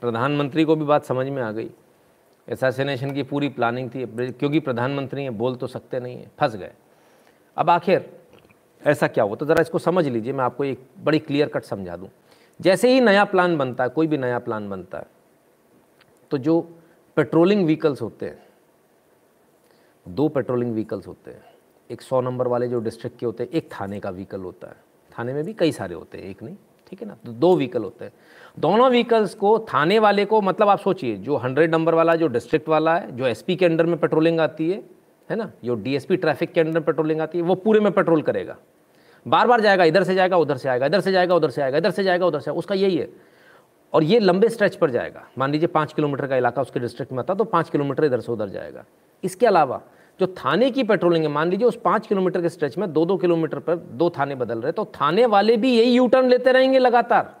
प्रधानमंत्री को भी बात समझ में आ गई एसासिनेशन की पूरी प्लानिंग थी क्योंकि प्रधानमंत्री हैं बोल तो सकते नहीं हैं फंस गए अब आखिर ऐसा क्या हुआ तो ज़रा इसको समझ लीजिए मैं आपको एक बड़ी क्लियर कट समझा दूँ जैसे ही नया प्लान बनता है कोई भी नया प्लान बनता है तो जो पेट्रोलिंग व्हीकल्स होते हैं दो पेट्रोलिंग व्हीकल्स होते हैं एक सौ नंबर वाले जो डिस्ट्रिक्ट के होते हैं एक थाने का व्हीकल होता है थाने में भी कई सारे होते हैं एक नहीं ठीक है ना तो दो व्हीकल होते हैं दोनों व्हीकल्स को थाने वाले को मतलब आप सोचिए जो हंड्रेड नंबर वाला जो डिस्ट्रिक्ट वाला है जो एसपी के अंडर में पेट्रोलिंग आती है है ना जो डीएसपी ट्रैफिक के अंडर पेट्रोलिंग आती है वो पूरे में पेट्रोल करेगा बार बार जाएगा इधर से जाएगा उधर से आएगा इधर से जाएगा उधर से आएगा इधर से जाएगा उधर से उसका यही है और ये लंबे स्ट्रेच पर जाएगा मान लीजिए पाँच किलोमीटर का इलाका उसके डिस्ट्रिक्ट में आता तो पाँच किलोमीटर इधर से उधर जाएगा इसके अलावा जो थाने की पेट्रोलिंग है मान लीजिए उस पाँच किलोमीटर के स्ट्रेच में दो दो किलोमीटर पर दो थाने बदल रहे तो थाने वाले भी यही यू टर्न लेते रहेंगे लगातार